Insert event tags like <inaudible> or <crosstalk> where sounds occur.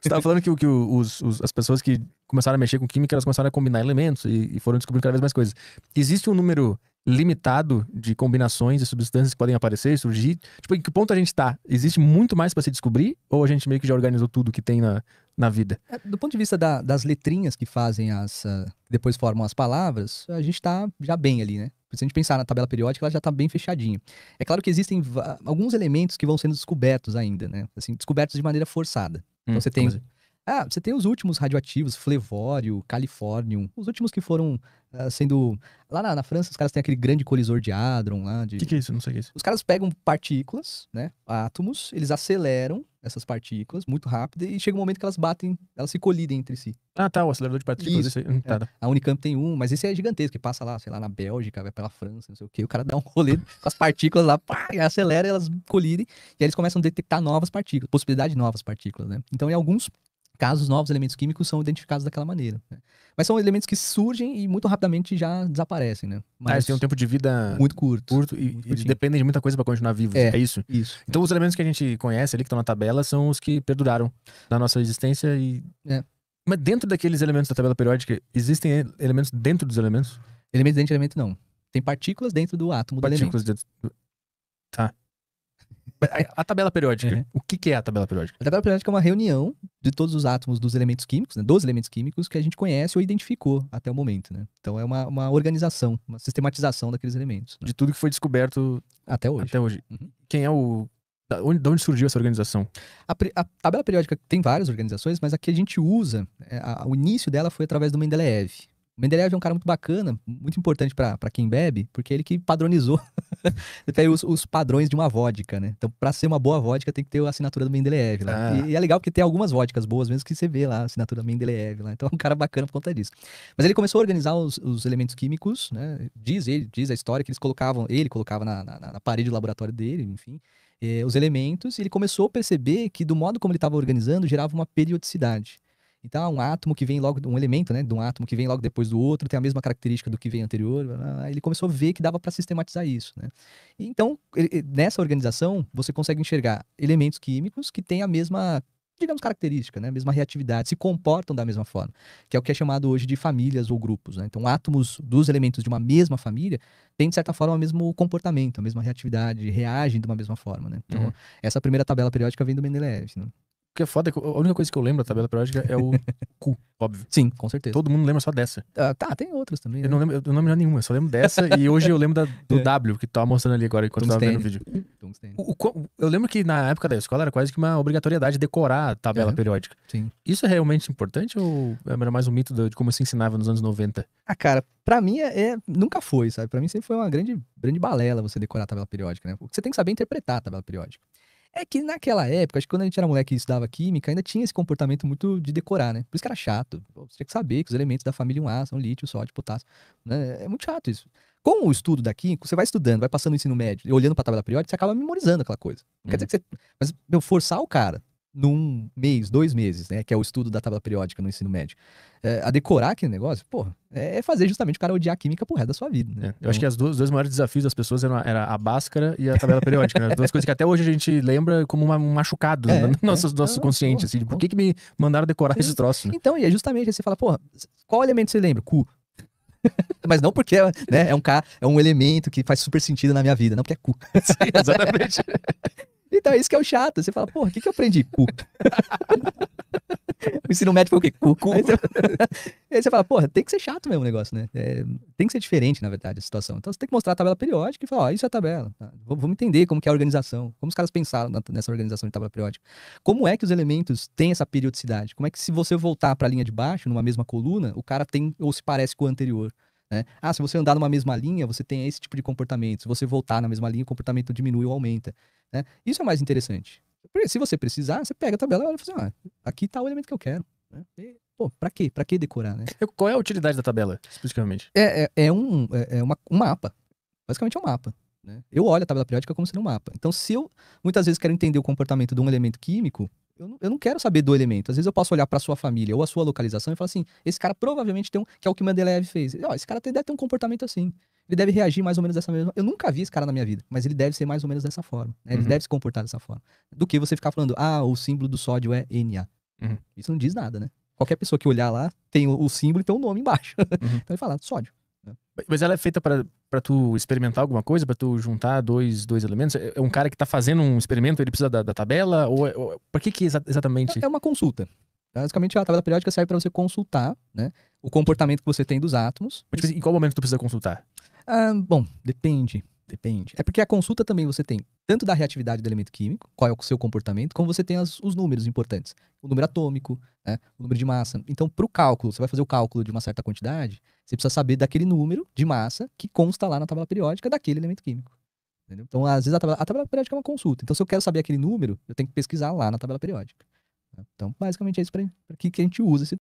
Você tava falando que, que os, os, as pessoas que começaram a mexer com química, elas começaram a combinar elementos e, e, foram descobrindo cada vez mais coisas. Existe um número limitado de combinações e substâncias que podem aparecer surgir? Tipo, em que ponto a gente tá? Existe muito mais para se descobrir? Ou a gente meio que já organizou tudo que tem na, na vida? É, do ponto de vista da, das letrinhas que fazem as... Uh, depois formam as palavras, a gente tá já bem ali, né? Se a gente pensar na tabela periódica, ela já está bem fechadinha. É claro que existem alguns elementos que vão sendo descobertos ainda, né? Assim, descobertos de maneira forçada. Então hum, você tem. Como... Assim? Ah, você tem os últimos radioativos, Flevório, Californium, os últimos que foram ah, sendo. Lá na, na, França, os caras têm aquele grande colisor de Hadron lá. O de... que, que é isso? Não sei o que é isso. Os caras pegam partículas, né? Átomos, eles aceleram essas partículas muito rápido e chega um momento que elas batem, elas se colidem entre si. Ah, tá, o acelerador de partículas. Isso. aí. Hum, tá. é. Tá. A Unicamp tem um, mas esse é gigantesco, que passa lá, sei lá, na Bélgica, vai pela França, não sei o quê. O cara dá um rolê <laughs> com as partículas lá, pá, e acelera, elas colidem, e aí eles começam a detectar novas partículas, possibilidade de novas partículas, né? Então, em alguns casos novos elementos químicos são identificados daquela maneira. Né? Mas são elementos que surgem e muito rapidamente já desaparecem, né? Mas ah, eles têm um tempo de vida muito curto. curto e muito dependem de muita coisa para continuar vivos. É, é isso? Isso. Então, os elementos que a gente conhece ali, que estão na tabela, são os que perduraram na nossa existência e. É. Mas dentro daqueles elementos da tabela periódica, existem elementos dentro dos elementos? Elementos dentro de elemento, não. Tem partículas dentro do átomo partículas do elemento. Dentro... Tá. <laughs> A tabela periódica. Uhum. O que, que, é a tabela periódica? A tabela periódica é uma reunião de todos os átomos dos elementos químicos, né, dos elementos químicos que a gente conhece ou identificou até o momento, né? Então é uma, uma organização, uma sistematização daqueles elementos. Né? De tudo que foi descoberto até hoje. Até hoje. Uhum. Quem é o da onde, da onde surgiu essa organização? A, a, tabela periódica tem várias organizações, mas a que a gente usa, é, a, o início dela foi através do Mendeleev. O Mendeleev é um cara muito bacana, muito importante para quem bebe, porque é ele que padronizou <laughs> você pega os, os, padrões de uma vodka, né? Então, pra ser uma boa vodka, tem que ter a assinatura do Mendeleev lá. Ah. E, e, é legal porque tem algumas vodkas boas mesmo que você vê lá, a assinatura do Mendeleev lá. Então, é um cara bacana por conta disso. Mas ele começou a organizar os, os elementos químicos, né? Diz ele, diz a história que eles colocavam, ele colocava na, na, na parede do laboratório dele, enfim eh, os elementos, e ele começou a perceber que do modo como ele estava organizando gerava uma periodicidade. Então, um átomo que vem logo, um elemento, né, de um átomo que vem logo depois do outro, tem a mesma característica do que vem anterior. Ele começou a ver que dava para sistematizar isso, né? Então, nessa organização, você consegue enxergar elementos químicos que têm a mesma digamos, característica, né? mesma reatividade, se comportam da mesma forma, que é o que é chamado hoje de famílias ou grupos. Né? Então, átomos dos elementos de uma mesma família têm, de certa forma, o mesmo comportamento, a mesma reatividade, reagem de uma mesma forma. Né? Então, uhum. essa primeira tabela periódica vem do Mendeleev. Né? que é foda, é que a única coisa que eu lembro da tabela periódica é o <laughs> cu, óbvio. Sim, com certeza. Todo mundo lembra só dessa. Ah, tá, tem outras também. Eu não né? lembro, eu não lembro nenhuma, só lembro dessa e hoje eu lembro da, do é. W, que tu tá tava mostrando ali agora enquanto tava vendo o vídeo. O, o, eu lembro que na época da escola era quase que uma obrigatoriedade decorar a tabela periódica. Sim. Isso é realmente importante ou é, era mais um mito de como se ensinava nos anos 90? Ah, cara, pra mim é, é nunca foi, sabe? Pra mim sempre foi uma grande, grande balela você decorar a tabela periódica, né? Porque você tem que saber é interpretar a tabela periódica. É que naquela época, acho que quando a gente era moleque e estudava química, ainda tinha esse comportamento muito de decorar, né? Por isso que era chato. Você tinha que saber que os elementos da família 1A são lítio, sódio, potássio. Né? É muito chato isso. Com o estudo da química, você vai estudando, vai passando o ensino médio, e olhando para a tabela periódica, você acaba memorizando aquela coisa. Não quer uhum. dizer que você. Mas, eu forçar o cara num mês, dois meses, né? Que é o estudo da tabela periódica no ensino médio. É, a decorar aquele negócio, pô, é, é fazer justamente o cara odiar a química pro resto da sua vida. Né? É, eu então... acho que as duas, os dois maiores desafios das pessoas eram era a báscara e a tabela periódica, né? As duas coisas que até hoje a gente lembra como um machucado né, é, <laughs> no nosso, é. nosso consciente, pô, assim, de por que, que me mandaram decorar esse troço, né? Então, e é justamente assim, fala, pô, qual elemento você lembra? Cu. <laughs> Mas não porque né, é, um, é um elemento que faz super sentido na minha vida, não porque é cu. <laughs> Sim, exatamente. Então, isso que é o chato. Você fala, porra, o que, que eu aprendi? Cu. <laughs> o ensino médio foi o quê? Cu. cu. Aí, você... <laughs> Aí, você... fala, porra, tem que ser chato mesmo o negócio, né? É... Tem que ser diferente, na verdade, a situação. Então você tem que mostrar a tabela periódica e falar, ó, isso é a tabela. Tá? Vamos entender como que é a organização, como os caras pensaram nessa organização de tabela periódica. Como é que os elementos têm essa periodicidade? Como é que se você voltar para a linha de baixo, numa mesma coluna, o cara tem ou se parece com o anterior? Né? Ah, se você andar numa mesma linha, você tem esse tipo de comportamento. Se você voltar na mesma linha, o comportamento diminui ou aumenta. Né? Isso é mais interessante. Porque se você precisar, você pega a tabela e olha e fala assim, ah, aqui está o elemento que eu quero. Né? E, pô, pra quê? Pra que decorar, né? Qual é a utilidade da tabela, especificamente? É, é, é um, é, é uma, um mapa. Basicamente é um mapa. Né? Eu olho a tabela periódica como sendo um mapa. Então, se eu muitas vezes quero entender o comportamento de um elemento químico, eu não, eu não quero saber do elemento. Às vezes eu posso olhar para sua família ou a sua localização e falar assim: esse cara provavelmente tem um. que é o que Mendeleev fez. Ó, esse cara deve ter um comportamento assim ele deve reagir mais ou menos dessa mesma. Eu nunca vi esse cara na minha vida, mas ele deve ser mais ou menos dessa forma. Né? Ele uhum. deve se comportar dessa forma. Do que você ficar falando, ah, o símbolo do sódio é Na. Uhum. Isso não diz nada, né? Qualquer pessoa que olhar lá tem o, símbolo e tem o nome embaixo. Uhum. <laughs> então ele fala, sódio. Né? Mas ela é feita para tu experimentar alguma coisa, para tu juntar dois, dois elementos? É, é um cara que tá fazendo um experimento, ele precisa da, da tabela? Ou, é, ou é, para que, que exa exatamente? É uma consulta. Basicamente, a tabela periódica serve para você consultar né, o comportamento que você tem dos átomos. Mas, tipo, assim, em qual momento tu precisa consultar? Ah, bom, depende. Depende. É porque a consulta também você tem tanto da reatividade do elemento químico, qual é o seu comportamento, como você tem as, os números importantes. O número atômico, né, o número de massa. Então, para o cálculo, você vai fazer o cálculo de uma certa quantidade, você precisa saber daquele número de massa que consta lá na tabela periódica daquele elemento químico. Entendeu? Então, às vezes, a tabela, a tabela periódica é uma consulta. Então, se eu quero saber aquele número, eu tenho que pesquisar lá na tabela periódica. Né? Então, basicamente é isso pra, pra que, que a gente usa esse,